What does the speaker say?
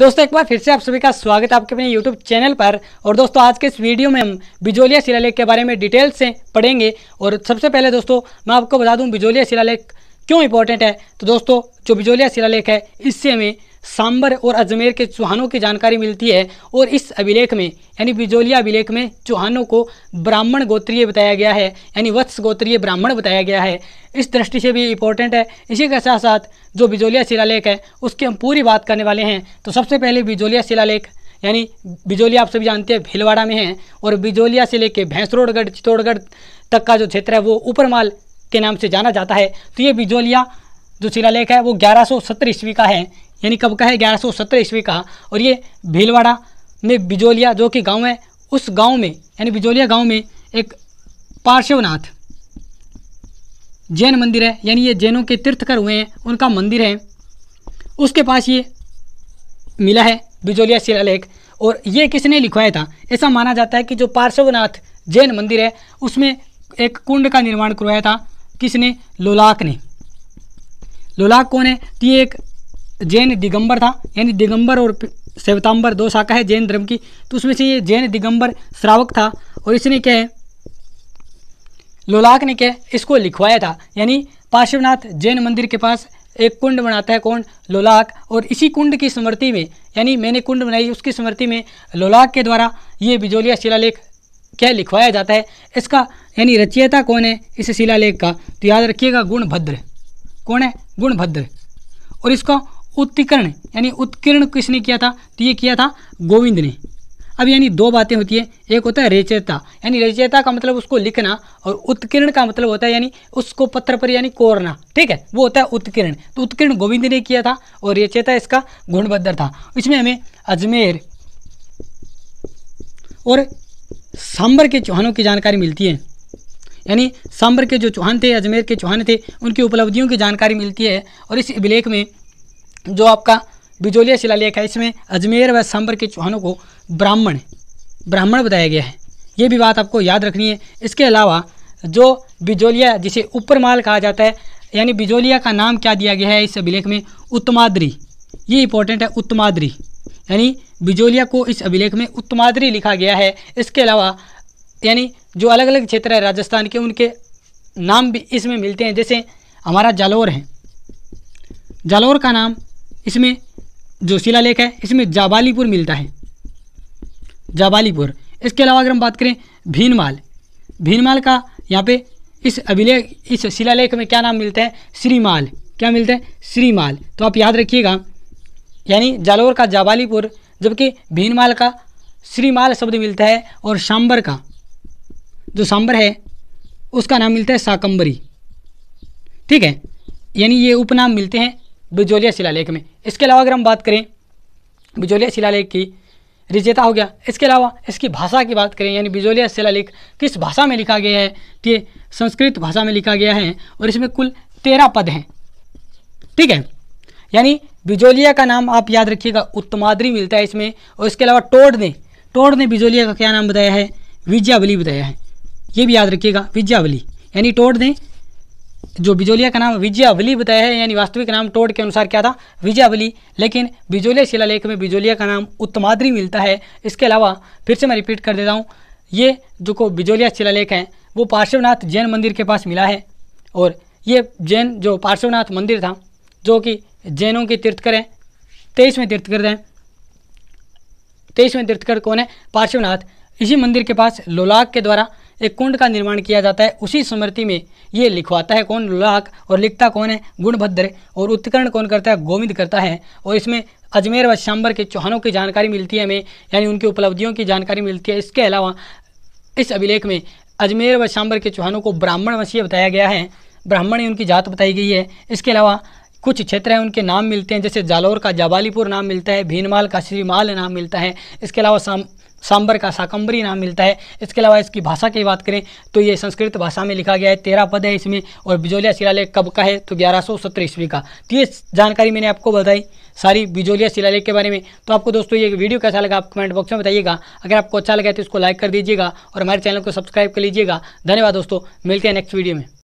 दोस्तों एक बार फिर से आप सभी का स्वागत है आपके अपने यूट्यूब चैनल पर और दोस्तों आज के इस वीडियो में हम बिजोलिया शिलालेख के बारे में डिटेल से पढ़ेंगे और सबसे पहले दोस्तों मैं आपको बता दूं बिजोलिया शिलालेख क्यों इंपॉर्टेंट है तो दोस्तों जो बिजोलिया शिलालेख है इससे हमें सांबर और अजमेर के चौहानों की जानकारी मिलती है और इस अभिलेख में यानी बिजोलिया अभिलेख में चौहानों को ब्राह्मण गोत्रीय बताया गया है यानी वत्स गोत्रीय ब्राह्मण बताया गया है इस दृष्टि से भी इम्पोर्टेंट है इसी के साथ साथ जो बिजोलिया शिलालेख है उसकी हम पूरी बात करने वाले हैं तो सबसे पहले बिजोलिया शिलालेख यानी बिजोलिया आप सभी जानते हैं भीलवाड़ा में है और बिजोलिया से लेके भैंसरोडगढ़ चित्तौड़गढ़ तक का जो क्षेत्र है वो ऊपरमाल के नाम से जाना जाता है तो ये बिजोलिया जो शिलालेख है वो ग्यारह सौ सत्तर ईस्वी का है यानी कब का है ग्यारह सौ सत्तर ईस्वी का और ये भीलवाड़ा में बिजोलिया जो कि गाँव है उस गाँव में यानी बिजोलिया गाँव में एक पार्श्वनाथ जैन मंदिर है यानी ये जैनों के तीर्थकर हुए हैं उनका मंदिर है उसके पास ये मिला है बिजोलिया शिलालेख और ये किसने लिखवाया था ऐसा माना जाता है कि जो पार्श्वनाथ जैन मंदिर है उसमें एक कुंड का निर्माण करवाया था किसने लोलाक ने लोलाक कौन है तो ये एक जैन दिगंबर था यानी दिगंबर और सेवतांबर दो शाखा है जैन धर्म की तो उसमें से ये जैन दिगंबर श्रावक था और इसने क्या है लोलाक ने क्या इसको लिखवाया था यानी पार्श्वनाथ जैन मंदिर के पास एक कुंड बनाता है कौन लोलाक और इसी कुंड की स्मृति में यानी मैंने कुंड बनाई उसकी स्मृति में लोलाक के द्वारा ये बिजोलिया शिलालेख क्या लिखवाया जाता है इसका यानी रचयिता कौन है इस शिलालेख का तो याद रखिएगा गुणभद्र कौन है गुणभद्र और इसका उत्तीकरण यानी उत्कीर्ण किसने किया था तो ये किया था गोविंद ने अब यानी दो बातें होती है एक होता है रचयिता यानी रचयिता का मतलब उसको लिखना और उत्कीर्ण का मतलब होता है यानी उसको पत्थर पर यानी कोरना ठीक है वो होता है उत्कीर्ण तो उत्कीर्ण गोविंद ने किया था और रचयिता इसका गुणभद्र था इसमें हमें अजमेर और सांबर के चौहानों की जानकारी मिलती है यानी सांबर के जो चौहान थे अजमेर के चौहान थे उनकी उपलब्धियों की जानकारी मिलती है और इस अभिलेख में जो आपका बिजोलिया शिलालेख है इसमें अजमेर व सांबर के चौहानों को ब्राह्मण ब्राह्मण बताया गया है ये भी बात आपको याद रखनी है इसके अलावा जो बिजोलिया जिसे माल कहा जाता है यानी बिजोलिया का नाम क्या दिया गया है इस अभिलेख में उत्तमाद्री ये इंपॉर्टेंट है उत्तमाद्री यानी बिजोलिया को इस अभिलेख में उत्तमाद्री लिखा गया है इसके अलावा यानी जो अलग अलग क्षेत्र है राजस्थान के उनके नाम भी इसमें मिलते हैं जैसे हमारा जालौर है जालौर का नाम इसमें जो शिलालेख है इसमें जाबालीपुर मिलता है जाबालीपुर इसके अलावा अगर हम बात करें भीनमाल भीनमाल का यहाँ पे इस अभिलेख इस शिलालेख में क्या नाम मिलता है श्रीमाल क्या मिलता है श्रीमाल तो आप याद रखिएगा यानी जालौर का जाबालीपुर जबकि भीनमाल का श्रीमाल शब्द मिलता है और सांबर का जो सांबर है उसका नाम मिलता है साकंबरी ठीक है यानी ये उपनाम मिलते हैं बिजोलिया शिलालेख में इसके अलावा अगर हम बात करें बिजोलिया शिलालेख की रिजेता हो गया इसके अलावा इसकी भाषा की बात करें यानी बिजोलिया शिलालेख किस भाषा में लिखा गया है तो ये संस्कृत भाषा में लिखा गया है और इसमें कुल तेरह पद हैं ठीक है यानी बिजोलिया का नाम आप याद रखिएगा उत्तमाद्री मिलता है इसमें और इसके अलावा टोड ने टोड ने बिजोलिया का क्या नाम बताया है विजयावली बताया है ये भी याद रखिएगा विजयावली यानी टोड ने जो बिजोलिया का नाम विजयावली बताया है यानी वास्तविक नाम टोड के अनुसार क्या था विजयावली लेकिन बिजोलिया शिलालेख में बिजोलिया का नाम उत्तमाद्री मिलता है इसके अलावा फिर से मैं रिपीट कर देता हूँ ये जो को बिजोलिया शिलालेख है वो पार्श्वनाथ जैन मंदिर के पास मिला है और ये जैन जो पार्श्वनाथ मंदिर था जो कि जैनों के तीर्थकर हैं तेईसवें तीर्थकर हैं तेईसवें तीर्थकर कौन है पार्श्वनाथ इसी मंदिर के पास लोलाक के द्वारा एक कुंड का निर्माण किया जाता है उसी स्मृति में ये लिखवाता है कौन लोलाक और लिखता कौन है गुणभद्र और उत्कर्ण कौन करता है गोविंद करता है और इसमें अजमेर व शाम्बर के चौहानों की जानकारी मिलती है हमें यानी उनकी उपलब्धियों की जानकारी मिलती है इसके अलावा इस अभिलेख में अजमेर व शाम्बर के चौहानों को ब्राह्मण वशीय बताया गया है ब्राह्मण ही उनकी जात बताई गई है इसके अलावा कुछ क्षेत्र हैं उनके नाम मिलते हैं जैसे जालौर का जाबालीपुर नाम मिलता है भीनमाल का श्रीमाल नाम मिलता है इसके अलावा साम सांबर का साकंबरी नाम मिलता है इसके अलावा इसकी भाषा की बात करें तो ये संस्कृत भाषा में लिखा गया है तेरह पद है इसमें और बिजोलिया शिलालेख कब का है तो ग्यारह सौ सत्रह ईस्वी का तो ये जानकारी मैंने आपको बताई सारी बिजोलिया शिलालेख के बारे में तो आपको दोस्तों ये वीडियो कैसा लगा आप कमेंट बॉक्स में बताइएगा अगर आपको अच्छा लगा तो इसको लाइक कर दीजिएगा और हमारे चैनल को सब्सक्राइब कर लीजिएगा धन्यवाद दोस्तों मिलते हैं नेक्स्ट वीडियो में